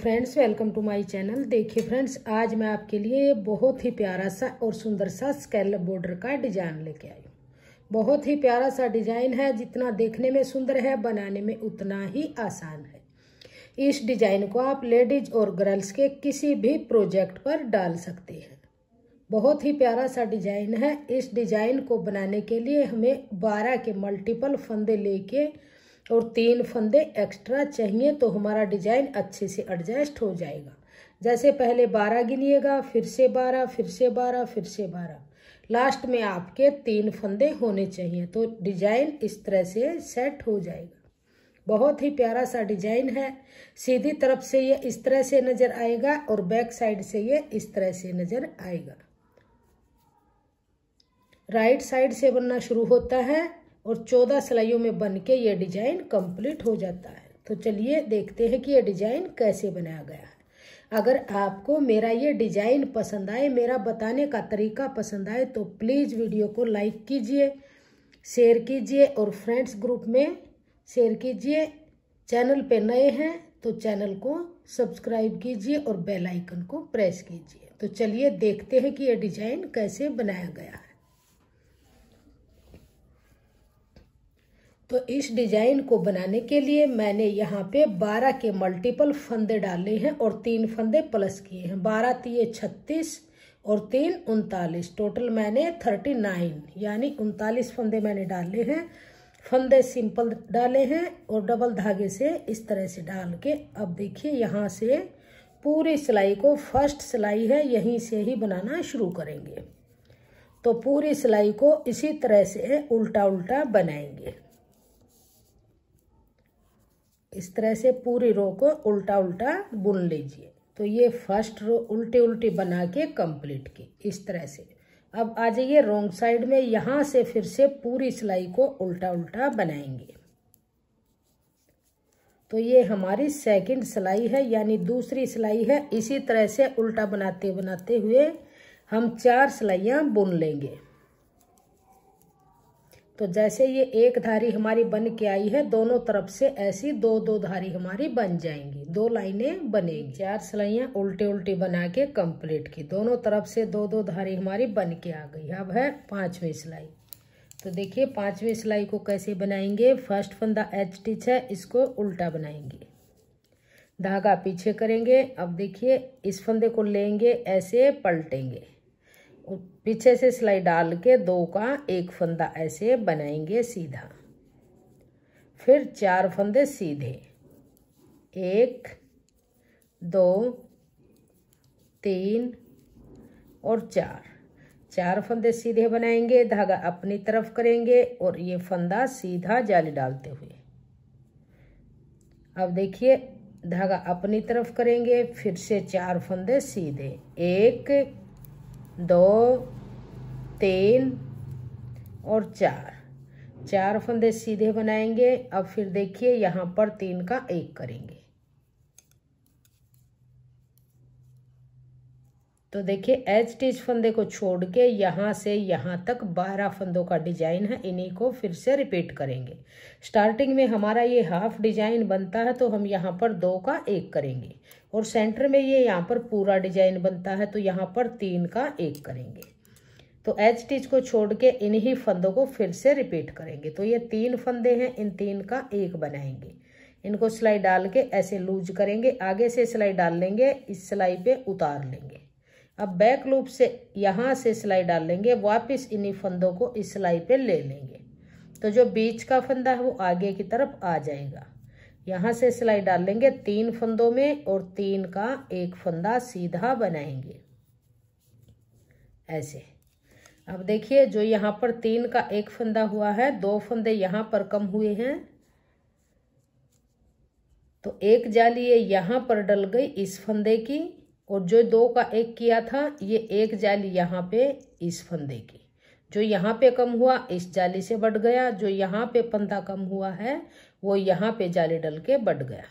friends welcome to my channel देखिए friends आज मैं आपके लिए बहुत ही प्यारा सा और सुंदर सा स्केलप बॉर्डर का डिजाइन लेके आई हूँ बहुत ही प्यारा सा डिजाइन है जितना देखने में सुंदर है बनाने में उतना ही आसान है इस डिजाइन को आप लेडीज और गर्ल्स के किसी भी प्रोजेक्ट पर डाल सकते हैं बहुत ही प्यारा सा डिजाइन है इस डिजाइन को बनाने के लिए हमें बारह के मल्टीपल फंदे लेके और तीन फंदे एक्स्ट्रा चाहिए तो हमारा डिजाइन अच्छे से एडजस्ट हो जाएगा जैसे पहले बारह गिनिएगा फिर से बारह फिर से बारह फिर से बारह लास्ट में आपके तीन फंदे होने चाहिए तो डिजाइन इस तरह से सेट हो जाएगा बहुत ही प्यारा सा डिजाइन है सीधी तरफ से ये इस तरह से नजर आएगा और बैक साइड से ये इस तरह से नजर आएगा राइट साइड से बनना शुरू होता है और चौदह सिलाइयों में बन के ये डिजाइन कंप्लीट हो जाता है तो चलिए देखते हैं कि ये डिजाइन कैसे बनाया गया है अगर आपको मेरा ये डिजाइन पसंद आए मेरा बताने का तरीका पसंद आए तो प्लीज़ वीडियो को लाइक कीजिए शेयर कीजिए और फ्रेंड्स ग्रुप में शेयर कीजिए चैनल पे नए हैं तो चैनल को सब्सक्राइब कीजिए और बेल आइकन को प्रेस कीजिए तो चलिए देखते हैं कि यह डिजाइन कैसे बनाया गया है तो इस डिजाइन को बनाने के लिए मैंने यहाँ पे बारह के मल्टीपल फंदे डाले हैं और तीन फंदे प्लस किए हैं बारह तीय छत्तीस और तीन उनतालीस टोटल मैंने थर्टी नाइन यानी उनतालीस फंदे मैंने डाले हैं फंदे सिंपल डाले हैं और डबल धागे से इस तरह से डाल के अब देखिए यहाँ से पूरी सिलाई को फर्स्ट सिलाई है यहीं से ही बनाना शुरू करेंगे तो पूरी सिलाई को इसी तरह से उल्टा उल्टा बनाएंगे इस तरह से पूरी रो को उल्टा उल्टा बुन लीजिए तो ये फर्स्ट रो उल्टी उल्टी बना के कंप्लीट की इस तरह से अब आ जाइए रोंग साइड में यहाँ से फिर से पूरी सिलाई को उल्टा उल्टा बनाएंगे तो ये हमारी सेकंड सिलाई है यानी दूसरी सिलाई है इसी तरह से उल्टा बनाते बनाते हुए हम चार सिलाइयाँ बुन लेंगे तो जैसे ये एक धारी हमारी बन के आई है दोनों तरफ से ऐसी दो दो धारी हमारी बन जाएंगी दो लाइनें बनेगी चार सिलाइयाँ उल्टे उल्टे बना के कंप्लीट की दोनों तरफ से दो दो धारी हमारी बन के आ गई अब है पांचवी सिलाई तो देखिए पांचवी सिलाई को कैसे बनाएंगे फर्स्ट फंदा एच टिच है इसको उल्टा बनाएंगे धागा पीछे करेंगे अब देखिए इस फंदे को लेंगे ऐसे पलटेंगे पीछे से सिलाई डाल के दो का एक फंदा ऐसे बनाएंगे सीधा फिर चार फंदे सीधे एक दो तीन और चार चार फंदे सीधे बनाएंगे धागा अपनी तरफ करेंगे और ये फंदा सीधा जाली डालते हुए अब देखिए धागा अपनी तरफ करेंगे फिर से चार फंदे सीधे एक दो तीन और चार चार फंदे सीधे बनाएंगे अब फिर देखिए यहाँ पर तीन का एक करेंगे तो देखिए एज स्टिच फंदे को छोड़ के यहाँ से यहाँ तक बारह फंदों का डिजाइन है इन्हीं को फिर से रिपीट करेंगे स्टार्टिंग में हमारा ये हाफ डिजाइन बनता है तो हम यहाँ पर दो का एक करेंगे और सेंटर में ये यहाँ पर पूरा डिजाइन बनता है तो यहाँ पर तीन का एक करेंगे तो एच स्टिच को छोड़ के इन्हीं फंदों को फिर से रिपीट करेंगे तो ये तीन फंदे हैं इन तीन का एक बनाएंगे इनको सिलाई डाल के ऐसे लूज करेंगे आगे से सिलाई डाल लेंगे इस सिलाई पे उतार लेंगे अब बैक लूप से यहाँ से सिलाई डाल लेंगे वापस इन्हीं फंदों को इस सिलाई पे ले लेंगे तो जो बीच का फंदा है वो आगे की तरफ आ जाएगा यहाँ से सिलाई डाल लेंगे तीन फंदों में और तीन का एक फंदा सीधा बनाएंगे ऐसे अब देखिए जो यहाँ पर तीन का एक फंदा हुआ है दो फंदे यहाँ पर कम हुए हैं तो एक जाली ये यहाँ पर डल गई इस फंदे की और जो दो का एक किया था ये एक जाली यहाँ पे इस फंदे की जो यहाँ पे कम हुआ इस जाली से बढ़ गया जो यहाँ पे फंदा कम हुआ है वो यहाँ पे जाली डल के बढ़ गया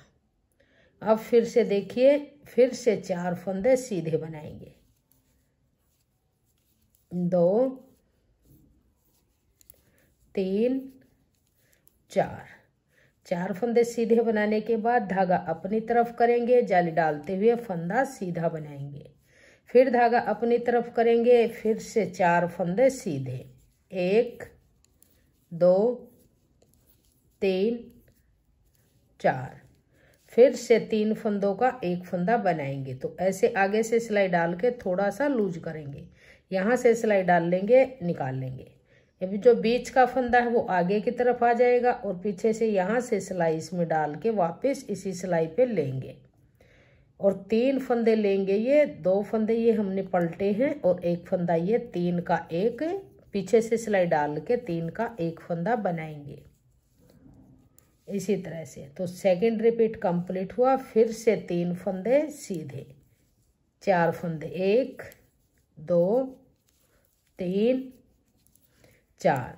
अब फिर से देखिए फिर से चार फंदे सीधे बनाएंगे दो तीन चार चार फंदे सीधे बनाने के बाद धागा अपनी तरफ करेंगे जाली डालते हुए फंदा सीधा बनाएंगे फिर धागा अपनी तरफ करेंगे फिर से चार फंदे सीधे एक दो तीन चार फिर से तीन फंदों का एक फंदा बनाएंगे तो ऐसे आगे से सिलाई डाल के थोड़ा सा लूज करेंगे यहाँ से सिलाई डाल लेंगे निकाल लेंगे अभी जो बीच का फंदा है वो आगे की तरफ आ जाएगा और पीछे से यहाँ से सिलाई इसमें डाल के वापस इसी सिलाई पे लेंगे और तीन फंदे लेंगे ये दो फंदे ये हमने पलटे हैं और एक फंदा ये तीन का एक पीछे से सिलाई डाल के तीन का एक फंदा बनाएंगे इसी तरह से तो सेकंड रिपीट कंप्लीट हुआ फिर से तीन फंदे सीधे चार फंदे एक दो तीन चार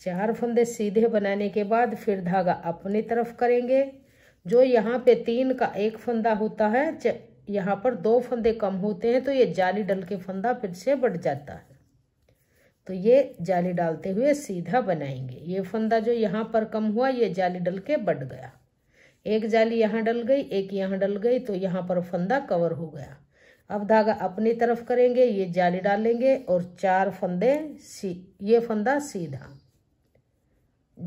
चार फंदे सीधे बनाने के बाद फिर धागा अपनी तरफ करेंगे जो यहाँ पे तीन का एक फंदा होता है यहाँ पर दो फंदे कम होते हैं तो ये जाली डल के फंदा फिर से बढ़ जाता है तो ये जाली डालते हुए सीधा बनाएंगे ये फंदा जो यहाँ पर कम हुआ ये जाली डल के बढ़ गया एक जाली यहाँ डल गई एक यहाँ डल गई तो यहाँ पर फंदा कवर हो गया अब धागा अपनी तरफ करेंगे ये जाली डालेंगे और चार फंदे सी ये फंदा सीधा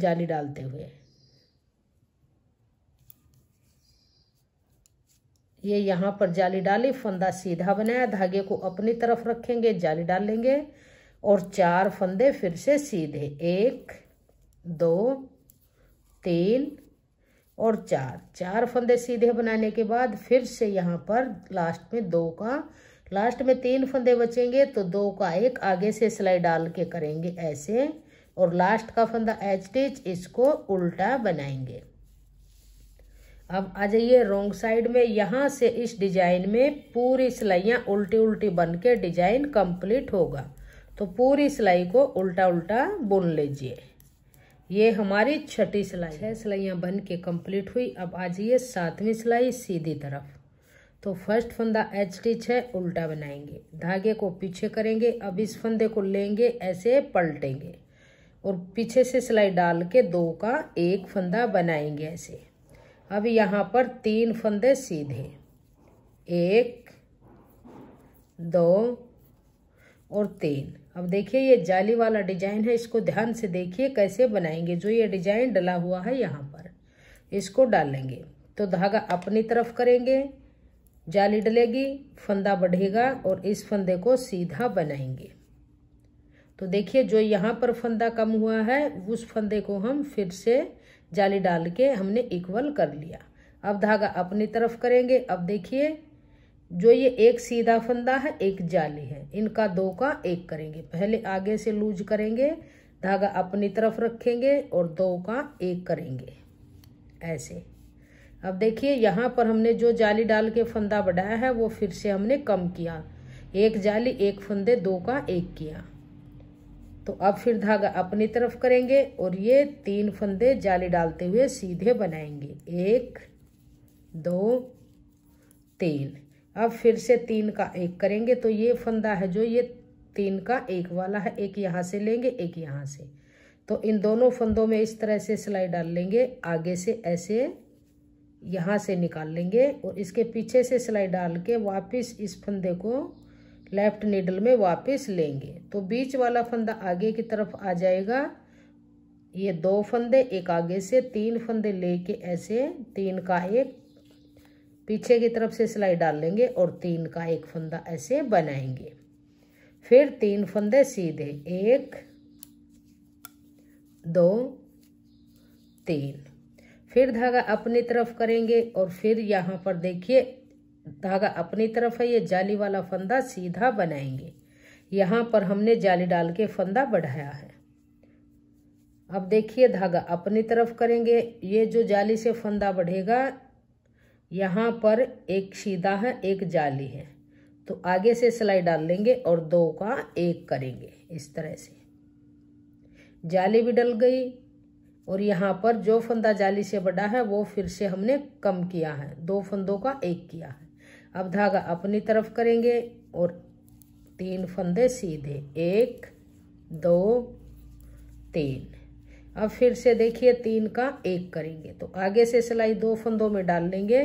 जाली डालते हुए ये यहाँ पर जाली डाली फंदा सीधा बनाया धागे को अपनी तरफ रखेंगे जाली डालेंगे और चार फंदे फिर से सीधे एक दो तीन और चार चार फंदे सीधे बनाने के बाद फिर से यहाँ पर लास्ट में दो का लास्ट में तीन फंदे बचेंगे तो दो का एक आगे से सिलाई डाल के करेंगे ऐसे और लास्ट का फंदा एच टिच इसको उल्टा बनाएंगे अब आ जाइए रोंग साइड में यहाँ से इस डिजाइन में पूरी सिलाइयाँ उल्टी उल्टी बन के डिजाइन कंप्लीट होगा तो पूरी सिलाई को उल्टा उल्टा बुन लीजिए ये हमारी छठी सिलाई छह सिलाइयाँ बन के कम्प्लीट हुई अब आ जाइए सातवीं सिलाई सीधी तरफ तो फर्स्ट फंदा एच टी छः उल्टा बनाएंगे धागे को पीछे करेंगे अब इस फंदे को लेंगे ऐसे पलटेंगे और पीछे से सिलाई डाल के दो का एक फंदा बनाएंगे ऐसे अब यहाँ पर तीन फंदे सीधे एक दो और तीन अब देखिए ये जाली वाला डिजाइन है इसको ध्यान से देखिए कैसे बनाएंगे जो ये डिजाइन डला हुआ है यहाँ पर इसको डालेंगे तो धागा अपनी तरफ करेंगे जाली डलेगी फंदा बढ़ेगा और इस फंदे को सीधा बनाएंगे तो देखिए जो यहाँ पर फंदा कम हुआ है उस फंदे को हम फिर से जाली डाल के हमने इक्वल कर लिया अब धागा अपनी तरफ करेंगे अब देखिए जो ये एक सीधा फंदा है एक जाली है इनका दो का एक करेंगे पहले आगे से लूज करेंगे धागा अपनी तरफ रखेंगे और दो का एक करेंगे ऐसे अब देखिए यहाँ पर हमने जो जाली डाल के फंदा बढ़ाया है वो फिर से हमने कम किया एक जाली एक फंदे दो का एक किया तो अब फिर धागा अपनी तरफ करेंगे और ये तीन फंदे जाली डालते हुए सीधे बनाएंगे एक दो तीन अब फिर से तीन का एक करेंगे तो ये फंदा है जो ये तीन का एक वाला है एक यहाँ से लेंगे एक यहाँ से तो इन दोनों फंदों में इस तरह से सिलाई डाल लेंगे आगे से ऐसे यहाँ से निकाल लेंगे और इसके पीछे से सिलाई डाल के वापस इस फंदे को लेफ्ट नीडल में वापस लेंगे तो बीच वाला फंदा आगे की तरफ आ जाएगा ये दो फंदे एक आगे से तीन फंदे लेके ऐसे तीन का एक पीछे की तरफ से सिलाई डाल लेंगे और तीन का एक फंदा ऐसे बनाएंगे फिर तीन फंदे सीधे एक दो तीन फिर धागा अपनी तरफ करेंगे और फिर यहाँ पर देखिए धागा अपनी तरफ है ये जाली वाला फंदा सीधा बनाएंगे यहाँ पर हमने जाली डाल के फंदा बढ़ाया है अब देखिए धागा अपनी तरफ करेंगे ये जो जाली से फंदा बढ़ेगा यहाँ पर एक सीधा है एक जाली है तो आगे से सिलाई डाल लेंगे और दो का एक करेंगे इस तरह से जाली भी डल गई और यहाँ पर जो फंदा जाली से बड़ा है वो फिर से हमने कम किया है दो फंदों का एक किया है अब धागा अपनी तरफ करेंगे और तीन फंदे सीधे एक दो तीन अब फिर से देखिए तीन का एक करेंगे तो आगे से सिलाई दो फंदों में डाल लेंगे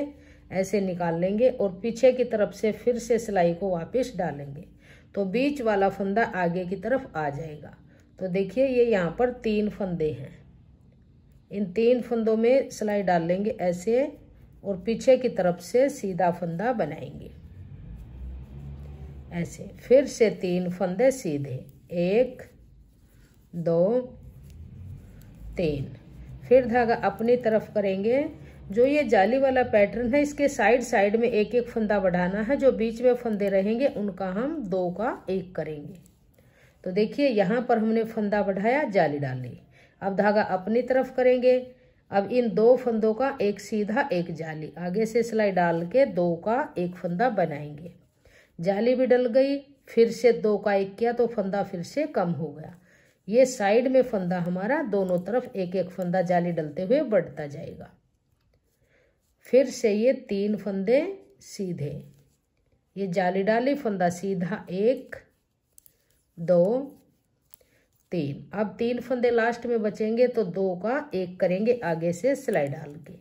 ऐसे निकाल लेंगे और पीछे की तरफ से फिर से सिलाई को वापस डालेंगे तो बीच वाला फंदा आगे की तरफ आ जाएगा तो देखिए ये यहाँ पर तीन फंदे हैं इन तीन फंदों में सिलाई डाल लेंगे ऐसे और पीछे की तरफ से सीधा फंदा बनाएंगे ऐसे फिर से तीन फंदे सीधे एक दो तीन फिर धागा अपनी तरफ करेंगे जो ये जाली वाला पैटर्न है इसके साइड साइड में एक एक फंदा बढ़ाना है जो बीच में फंदे रहेंगे उनका हम दो का एक करेंगे तो देखिए यहाँ पर हमने फंदा बढ़ाया जाली डाली अब धागा अपनी तरफ करेंगे अब इन दो फंदों का एक सीधा एक जाली आगे से सिलाई डाल के दो का एक फंदा बनाएंगे जाली भी डल गई फिर से दो का एक किया तो फंदा फिर से कम हो गया ये साइड में फंदा हमारा दोनों तरफ एक एक फंदा जाली डलते हुए बढ़ता जाएगा फिर से ये तीन फंदे सीधे ये जाली डाली फंदा सीधा एक दो तीन अब तीन फंदे लास्ट में बचेंगे तो दो का एक करेंगे आगे से सिलाई डाल के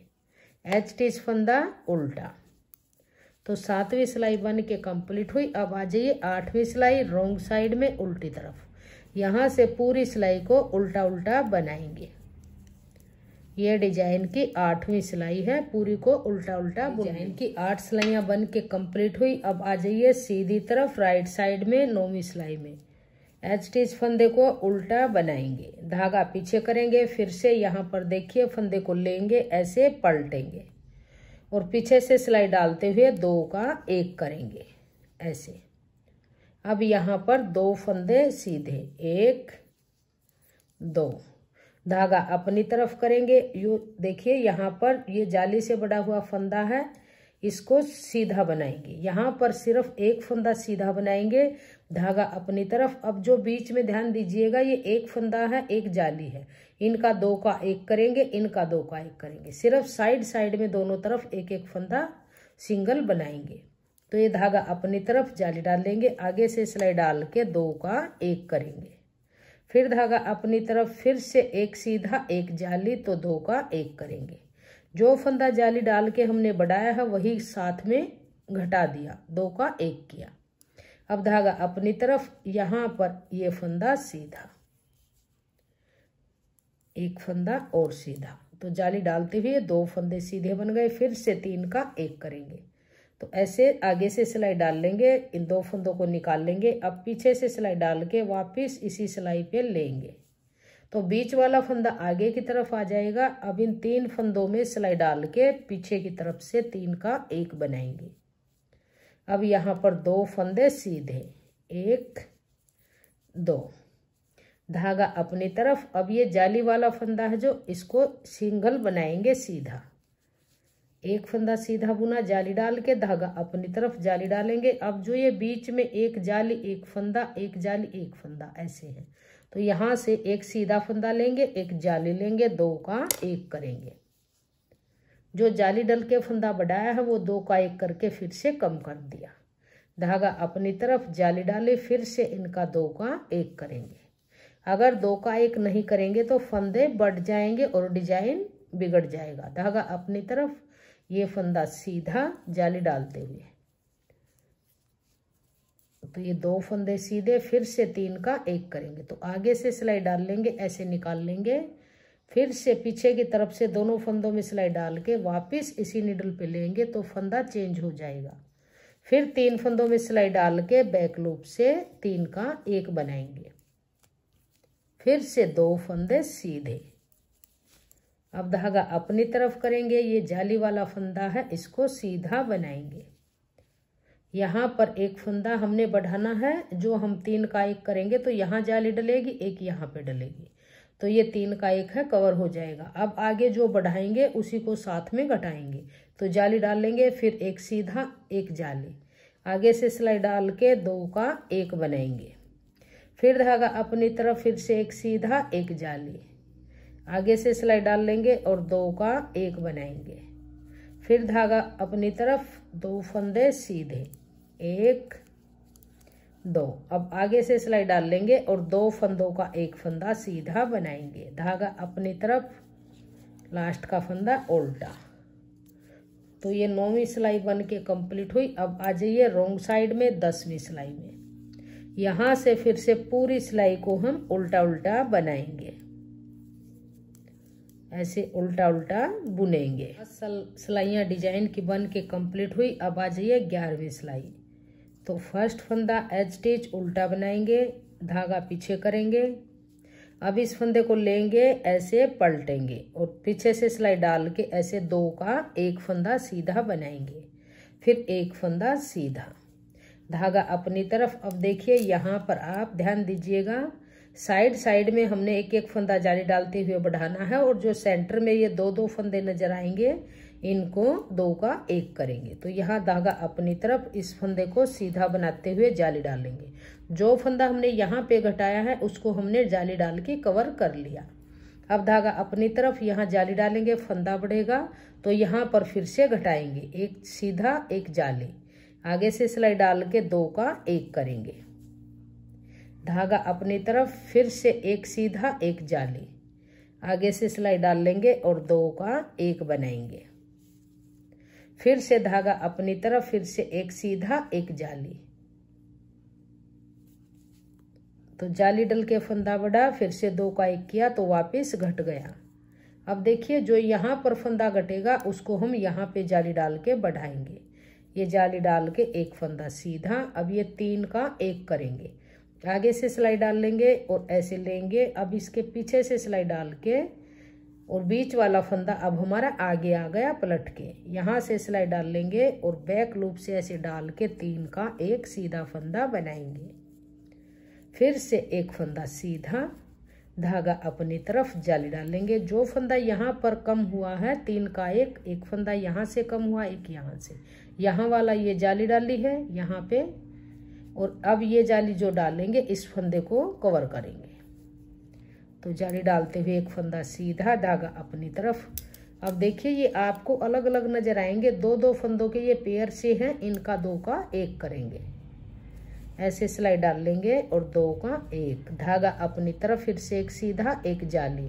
एच टीच फंदा उल्टा तो सातवीं सिलाई बन के कंप्लीट हुई अब आ जाइए आठवीं सिलाई रोंग साइड में उल्टी तरफ यहाँ से पूरी सिलाई को उल्टा उल्टा बनाएंगे ये डिजाइन की आठवीं सिलाई है पूरी को उल्टा उल्टा डिजाइन की आठ सिलाइयाँ बन के कम्प्लीट हुई अब आ जाइए सीधी तरफ राइट साइड में नौवीं सिलाई में एच टीच फंदे को उल्टा बनाएंगे धागा पीछे करेंगे फिर से यहाँ पर देखिए फंदे को लेंगे ऐसे पलटेंगे और पीछे से सिलाई डालते हुए दो का एक करेंगे ऐसे अब यहाँ पर दो फंदे सीधे एक दो धागा अपनी तरफ करेंगे यू देखिए यहाँ पर ये जाली से बड़ा हुआ फंदा है इसको सीधा बनाएंगे यहाँ पर सिर्फ एक फंदा सीधा बनाएंगे धागा अपनी तरफ अब जो बीच में ध्यान दीजिएगा ये एक फंदा है एक जाली है इनका दो का एक करेंगे इनका दो का एक करेंगे सिर्फ साइड साइड में दोनों तरफ एक एक फंदा सिंगल बनाएंगे तो ये धागा अपनी तरफ जाली डाल लेंगे आगे से सिलाई डाल के दो का एक करेंगे फिर धागा अपनी तरफ फिर से एक सीधा एक जाली तो दो का एक करेंगे जो फंदा जाली डाल के हमने बढ़ाया है वही साथ में घटा दिया दो का एक किया अब धागा अपनी तरफ यहाँ पर ये फंदा सीधा एक फंदा और सीधा तो जाली डालते हुए दो फंदे सीधे बन गए फिर से तीन का एक करेंगे तो ऐसे आगे से सिलाई डाल लेंगे इन दो फंदों को निकाल लेंगे अब पीछे से सिलाई डाल के वापस इसी सिलाई पे लेंगे तो बीच वाला फंदा आगे की तरफ आ जाएगा अब इन तीन फंदों में सिलाई डाल के पीछे की तरफ से तीन का एक बनाएंगे अब यहाँ पर दो फंदे सीधे एक दो धागा अपनी तरफ अब ये जाली वाला फंदा है जो इसको सिंगल बनाएंगे सीधा एक फंदा सीधा बुना जाली डाल के धागा अपनी तरफ जाली डालेंगे अब जो ये बीच में एक जाली एक फंदा एक जाली एक फंदा ऐसे है तो यहाँ से एक सीधा फंदा लेंगे एक जाली लेंगे दो का एक करेंगे जो जाली डल के फंदा बढ़ाया है वो दो का एक करके फिर से कम कर दिया धागा अपनी तरफ जाली डाले फिर से इनका दो का एक करेंगे अगर दो का एक नहीं करेंगे तो फंदे बढ़ जाएंगे और डिजाइन बिगड़ जाएगा धागा अपनी तरफ ये फंदा सीधा जाली डालते हुए तो ये दो फंदे सीधे फिर से तीन का एक करेंगे तो आगे से सिलाई डाल लेंगे ऐसे निकाल लेंगे फिर से पीछे की तरफ से दोनों फंदों में सिलाई डाल के वापस इसी निडल पे लेंगे तो फंदा चेंज हो जाएगा फिर तीन फंदों में सिलाई डाल के बैक लूप से तीन का एक बनाएंगे फिर से दो फंदे सीधे अब धागा अपनी तरफ करेंगे ये जाली वाला फंदा है इसको सीधा बनाएंगे यहाँ पर एक फंदा हमने बढ़ाना है जो हम तीन का एक करेंगे तो यहाँ जाली डलेगी एक यहाँ पे डलेगी तो ये तीन का एक है कवर हो जाएगा अब आगे जो बढ़ाएंगे उसी को साथ में घटाएंगे तो जाली डाल लेंगे फिर एक सीधा एक जाली आगे से सिलाई डाल के दो का एक बनाएंगे फिर धागा अपनी तरफ फिर से एक सीधा एक जाली आगे से सिलाई डाल लेंगे और दो का एक बनाएंगे फिर धागा अपनी तरफ दो फंदे सीधे एक दो अब आगे से सिलाई डाल लेंगे और दो फंदों का एक फंदा सीधा बनाएंगे धागा अपनी तरफ लास्ट का फंदा उल्टा तो ये नौवीं सिलाई बन के कम्प्लीट हुई अब आ जाइए रोंग साइड में दसवीं सिलाई में यहाँ से फिर से पूरी सिलाई को हम उल्टा उल्टा बनाएंगे ऐसे उल्टा उल्टा बुनेंगे सल सिलाइयाँ डिजाइन की बन के कम्प्लीट हुई अब आ जाइए ग्यारहवीं सिलाई तो फर्स्ट फंदा एज स्टिच उल्टा बनाएंगे धागा पीछे करेंगे अब इस फंदे को लेंगे ऐसे पलटेंगे और पीछे से सिलाई डाल के ऐसे दो का एक फंदा सीधा बनाएंगे फिर एक फंदा सीधा धागा अपनी तरफ अब देखिए यहाँ पर आप ध्यान दीजिएगा साइड साइड में हमने एक एक फंदा जाली डालते हुए बढ़ाना है और जो सेंटर में ये दो दो फंदे नजर आएंगे इनको दो का एक करेंगे तो यहाँ धागा अपनी तरफ इस फंदे को सीधा बनाते हुए जाली डालेंगे जो फंदा हमने यहाँ पे घटाया है उसको हमने जाली डाल के कवर कर लिया अब धागा अपनी तरफ यहाँ जाली डालेंगे फंदा बढ़ेगा तो यहाँ पर फिर से घटाएंगे एक सीधा एक जाली आगे से सिलाई डाल के दो का एक करेंगे धागा अपनी तरफ फिर से एक सीधा एक जाली आगे से सिलाई डाल लेंगे और दो का एक बनाएंगे फिर से धागा अपनी तरफ फिर से एक सीधा एक जाली तो जाली डल के फंदा बढ़ा फिर से दो का एक किया तो वापस घट गया अब देखिए जो यहाँ पर फंदा घटेगा उसको हम यहाँ पे जाली डाल के बढ़ाएंगे ये जाली डाल के एक फंदा सीधा अब ये तीन का एक करेंगे आगे से सिलाई डाल लेंगे और ऐसे लेंगे अब इसके पीछे से सिलाई डाल के और बीच वाला फंदा अब हमारा आगे आ गया पलट के यहाँ से सिलाई डाल लेंगे और बैक लूप से ऐसे डाल के तीन का एक सीधा फंदा बनाएंगे फिर से एक फंदा सीधा धागा अपनी तरफ जाली डालेंगे जो फंदा यहाँ पर कम हुआ है तीन का एक एक फंदा यहाँ से कम हुआ एक यहाँ से यहाँ वाला ये जाली डाली है यहाँ पे और अब ये जाली जो डालेंगे इस फंदे को कवर करेंगे तो जाली डालते हुए एक फंदा सीधा धागा अपनी तरफ अब देखिए ये आपको अलग अलग नजर आएंगे दो दो फंदों के ये पेयर से हैं इनका दो का एक करेंगे ऐसे सिलाई डाल लेंगे और दो का एक धागा अपनी तरफ फिर से एक सीधा एक जाली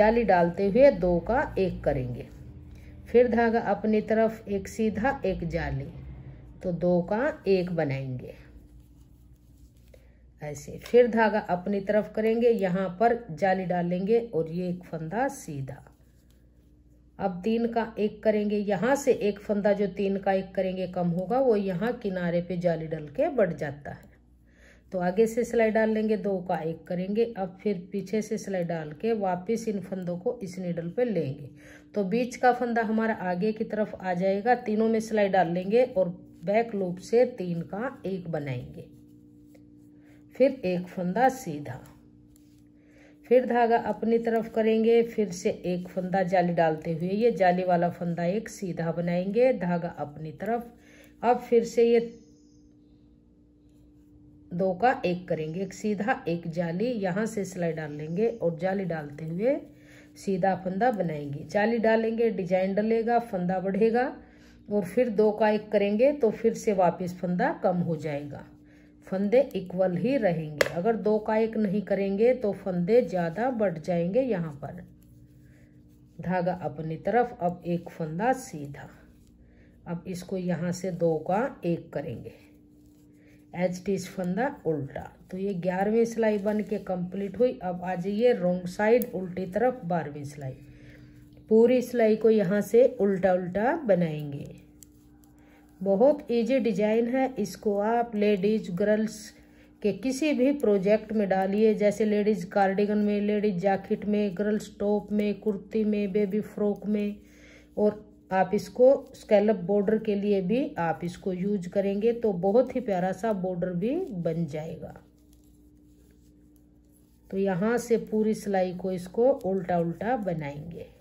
जाली डालते हुए दो का एक करेंगे फिर धागा अपनी तरफ एक सीधा एक जाली तो दो का एक बनाएंगे ऐसे फिर धागा अपनी तरफ करेंगे यहाँ पर जाली डालेंगे और ये एक फंदा सीधा अब तीन का एक करेंगे यहाँ से एक फंदा जो तीन का एक करेंगे कम होगा वो यहाँ किनारे पे जाली डाल के बढ़ जाता है तो आगे से सिलाई डाल लेंगे दो का एक करेंगे अब फिर पीछे से सिलाई डाल के वापिस इन फंदों को इस नीडल पे लेंगे तो बीच का फंदा हमारा आगे की तरफ आ जाएगा तीनों में सिलाई डाल लेंगे और बैक लूप से तीन का एक बनाएंगे फिर एक फंदा सीधा फिर धागा अपनी तरफ करेंगे फिर से एक फंदा जाली डालते हुए ये जाली वाला फंदा एक सीधा बनाएंगे धागा अपनी तरफ अब फिर से ये दो का एक करेंगे एक सीधा एक जाली यहाँ से सिलाई डाल लेंगे और जाली डालते हुए सीधा फंदा बनाएंगे जाली डालेंगे डिजाइन डलेगा फंदा बढ़ेगा और फिर दो का एक करेंगे तो फिर से वापस फंदा कम हो जाएगा फंदे इक्वल ही रहेंगे अगर दो का एक नहीं करेंगे तो फंदे ज़्यादा बढ़ जाएंगे यहाँ पर धागा अपनी तरफ अब एक फंदा सीधा अब इसको यहाँ से दो का एक करेंगे एच टीच फंदा उल्टा तो ये ग्यारहवीं सिलाई बन के कम्प्लीट हुई अब आ जाइए रोंग साइड उल्टी तरफ बारहवीं सिलाई पूरी सिलाई को यहाँ से उल्टा उल्टा बनाएंगे बहुत इजी डिजाइन है इसको आप लेडीज गर्ल्स के किसी भी प्रोजेक्ट में डालिए जैसे लेडीज कार्डिगन में लेडीज जैकेट में गर्ल्स टॉप में कुर्ती में बेबी फ्रॉक में और आप इसको स्केलप बॉर्डर के लिए भी आप इसको यूज करेंगे तो बहुत ही प्यारा सा बॉर्डर भी बन जाएगा तो यहाँ से पूरी सिलाई को इसको उल्टा उल्टा बनाएंगे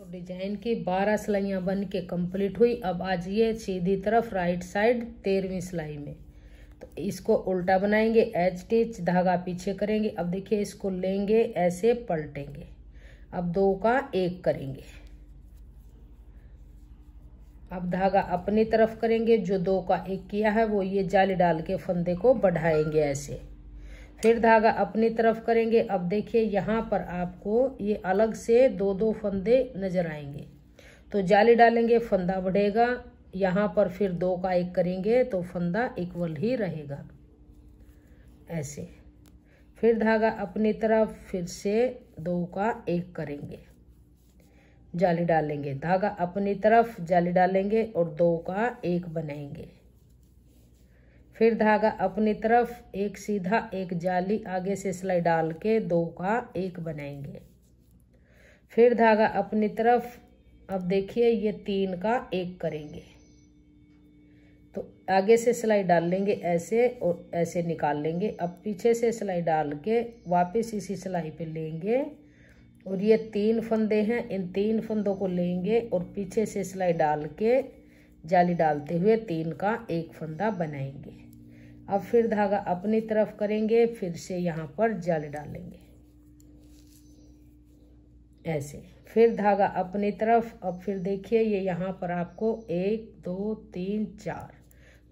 तो डिजाइन की बारह सिलाइयाँ बन के कम्प्लीट हुई अब आज ये सीधी तरफ राइट साइड तेरहवीं सिलाई में तो इसको उल्टा बनाएंगे एच टीच धागा पीछे करेंगे अब देखिए इसको लेंगे ऐसे पलटेंगे अब दो का एक करेंगे अब धागा अपनी तरफ करेंगे जो दो का एक किया है वो ये जाली डाल के फंदे को बढ़ाएंगे ऐसे फिर धागा अपनी तरफ करेंगे अब देखिए यहाँ पर आपको ये अलग से दो दो फंदे नजर आएंगे तो जाली डालेंगे फंदा बढ़ेगा यहाँ पर फिर दो का एक करेंगे तो फंदा इक्वल ही रहेगा ऐसे फिर धागा अपनी तरफ फिर से दो का एक करेंगे जाली डालेंगे धागा अपनी तरफ जाली डालेंगे और दो का एक बनाएंगे फिर धागा अपनी तरफ एक सीधा एक जाली आगे से सिलाई डाल के दो का एक बनाएंगे फिर धागा अपनी तरफ अब देखिए ये तीन का एक करेंगे तो आगे से सिलाई डाल लेंगे ऐसे और ऐसे निकाल लेंगे अब पीछे से सिलाई डाल के वापस इसी सिलाई पे लेंगे और ये तीन फंदे हैं इन तीन फंदों को लेंगे और पीछे से सिलाई डाल के जाली डालते हुए तीन का एक फंदा बनाएंगे अब फिर धागा अपनी तरफ करेंगे फिर से यहाँ पर जाल डालेंगे ऐसे फिर धागा अपनी तरफ अब फिर देखिए ये यहाँ पर आपको एक दो तीन चार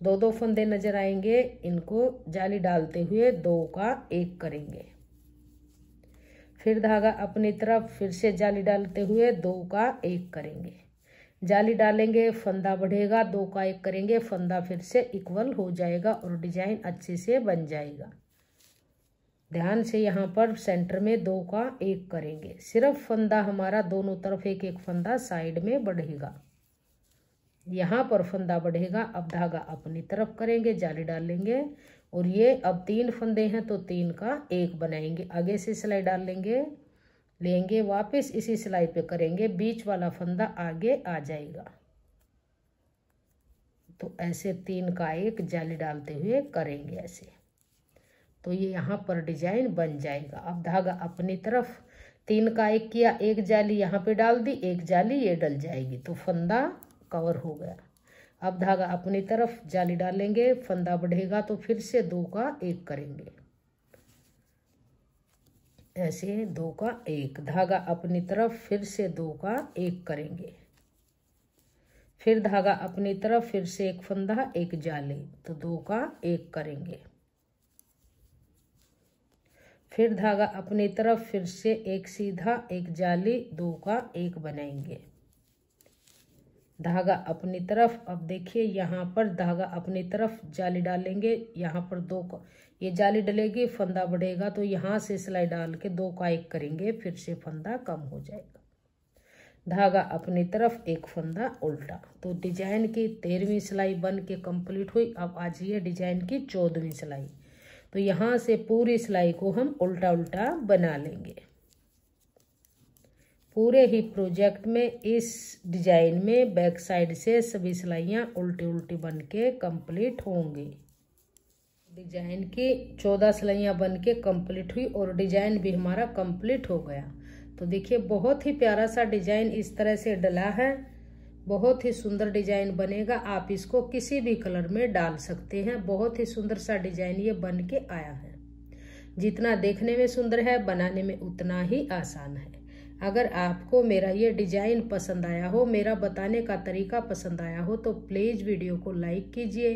दो दो फंदे नज़र आएंगे इनको जाली डालते हुए दो का एक करेंगे फिर धागा अपनी तरफ फिर से जाली डालते हुए दो का एक करेंगे जाली डालेंगे फंदा बढ़ेगा दो का एक करेंगे फंदा फिर से इक्वल हो जाएगा और डिजाइन अच्छे से बन जाएगा ध्यान से यहाँ पर सेंटर में दो का एक करेंगे सिर्फ फंदा हमारा दोनों तरफ एक एक फंदा साइड में बढ़ेगा यहाँ पर फंदा बढ़ेगा अब धागा अपनी तरफ करेंगे जाली डालेंगे और ये अब तीन फंदे हैं तो तीन का एक बनाएंगे आगे से सिलाई डाल लेंगे लेंगे वापस इसी सिलाई पे करेंगे बीच वाला फंदा आगे आ जाएगा तो ऐसे तीन का एक जाली डालते हुए करेंगे ऐसे तो ये यहाँ पर डिजाइन बन जाएगा अब धागा अपनी तरफ तीन का एक किया एक जाली यहाँ पे डाल दी एक जाली ये डल जाएगी तो फंदा कवर हो गया अब धागा अपनी तरफ जाली डालेंगे फंदा बढ़ेगा तो फिर से दो का एक करेंगे ऐसे दो का एक धागा अपनी तरफ फिर से दो का एक करेंगे फिर धागा अपनी तरफ फिर से एक फंदा एक जाली तो दो का एक करेंगे फिर धागा अपनी तरफ फिर से एक सीधा एक जाली दो का एक बनाएंगे धागा अपनी तरफ अब देखिए यहाँ पर धागा अपनी तरफ जाली डालेंगे यहाँ पर दो का ये जाली डलेगी फंदा बढ़ेगा तो यहाँ से सिलाई डाल के दो का एक करेंगे फिर से फंदा कम हो जाएगा धागा अपनी तरफ एक फंदा उल्टा तो डिजाइन की तेरहवीं सिलाई बन के कम्प्लीट हुई अब आज ये डिजाइन की चौदहवीं सिलाई तो यहाँ से पूरी सिलाई को हम उल्टा उल्टा बना लेंगे पूरे ही प्रोजेक्ट में इस डिजाइन में बैक साइड से सभी सिलाइयाँ उल्टी उल्टी बन के कम्प्लीट होंगी डिजाइन की चौदह सिलाइयाँ बन के कम्प्लीट हुई और डिजाइन भी हमारा कम्प्लीट हो गया तो देखिए बहुत ही प्यारा सा डिजाइन इस तरह से डला है बहुत ही सुंदर डिजाइन बनेगा आप इसको किसी भी कलर में डाल सकते हैं बहुत ही सुंदर सा डिजाइन ये बन के आया है जितना देखने में सुंदर है बनाने में उतना ही आसान है अगर आपको मेरा ये डिजाइन पसंद आया हो मेरा बताने का तरीका पसंद आया हो तो प्लीज़ वीडियो को लाइक कीजिए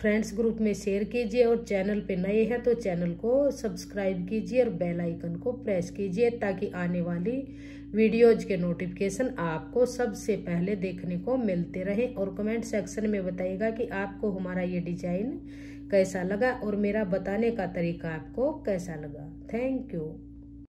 फ्रेंड्स ग्रुप में शेयर कीजिए और चैनल पे नए हैं तो चैनल को सब्सक्राइब कीजिए और बेल आइकन को प्रेस कीजिए ताकि आने वाली वीडियोज के नोटिफिकेशन आपको सबसे पहले देखने को मिलते रहें और कमेंट सेक्शन में बताइएगा कि आपको हमारा ये डिजाइन कैसा लगा और मेरा बताने का तरीका आपको कैसा लगा थैंक यू